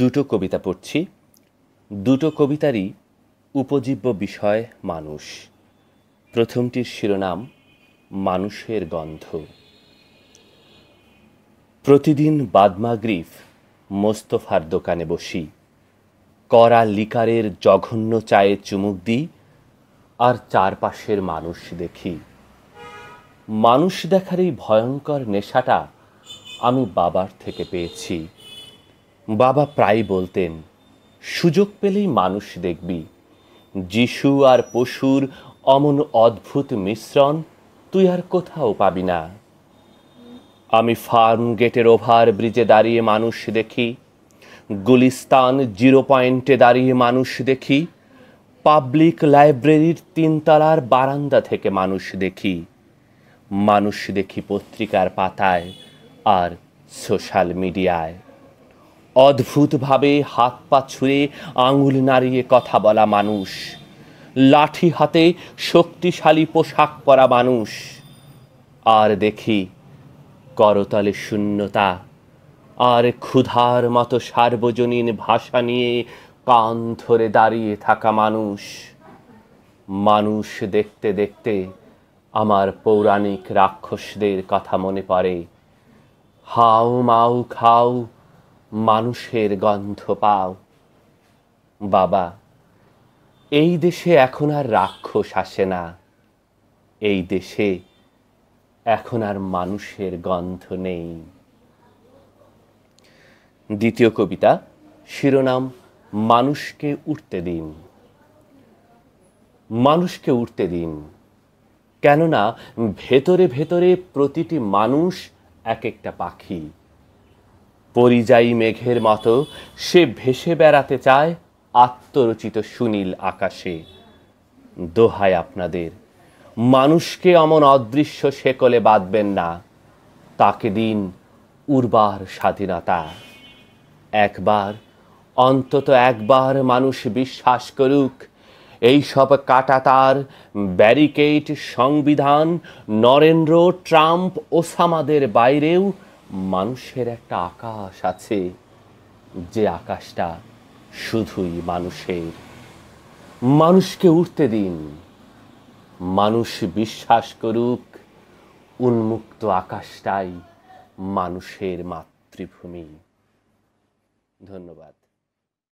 দুটো কবিতা পড়ছি দুটো কবিতারই উপজীব্য বিষয় মানুষ প্রথমটির শিরোনাম মানুষের গন্ধ প্রতিদিন বাদমাগ্রিফ মোস্তফার দোকানে বসি করা লিকারের জঘন্য চায়ে চুমুক দিই আর চারপাশের মানুষ দেখি মানুষ দেখার এই ভয়ঙ্কর নেশাটা আমি বাবার থেকে পেয়েছি বাবা প্রায় বলতেন সুযোগ পেলেই মানুষ দেখবি যিশু আর পশুর অমন অদ্ভুত মিশ্রণ তুই আর কোথাও পাবি না আমি ফার্ম গেটের ওভার ব্রিজে দাঁড়িয়ে মানুষ দেখি গুলিস্তান জিরো পয়েন্টে দাঁড়িয়ে মানুষ দেখি পাবলিক লাইব্রেরির তিনতলার বারান্দা থেকে মানুষ দেখি মানুষ দেখি পত্রিকার পাতায় আর সোশ্যাল মিডিয়ায় অদ্ভুতভাবে হাত পা ছুঁড়ে আঙুল নাড়িয়ে কথা বলা মানুষ লাঠি হাতে শক্তিশালী পোশাক পরা মানুষ আর দেখি করতলে শূন্যতা আর ক্ষুধার মতো সার্বজনীন ভাষা নিয়ে কান ধরে দাঁড়িয়ে থাকা মানুষ মানুষ দেখতে দেখতে আমার পৌরাণিক রাক্ষসদের কথা মনে পড়ে হাও মাউ খাও মানুষের গন্ধ পাও বাবা এই দেশে এখন আর রাক্ষস আসে না এই দেশে এখন আর মানুষের গন্ধ নেই দ্বিতীয় কবিতা শিরোনাম মানুষকে উঠতে দিন মানুষকে উঠতে দিন কেননা ভেতরে ভেতরে প্রতিটি মানুষ এক একটা পাখি পরিযায়ী মেঘের মতো সে ভেসে বেড়াতে চায় আত্মরচিত সুনীল আকাশে দোহায় আপনাদের মানুষকে অমন অদৃশ্য শেকলে বাঁধবেন না তাকে দিন উর্বার স্বাধীনতা একবার অন্তত একবার মানুষ বিশ্বাস করুক এই সব কাটাতার ব্যারিকেড সংবিধান নরেন্দ্র ট্রাম্প ওসামাদের বাইরেও মানুষের একটা আকাশ আছে যে আকাশটা শুধুই মানুষের মানুষকে উঠতে দিন মানুষ বিশ্বাস করুক উন্মুক্ত আকাশটাই মানুষের মাতৃভূমি ধন্যবাদ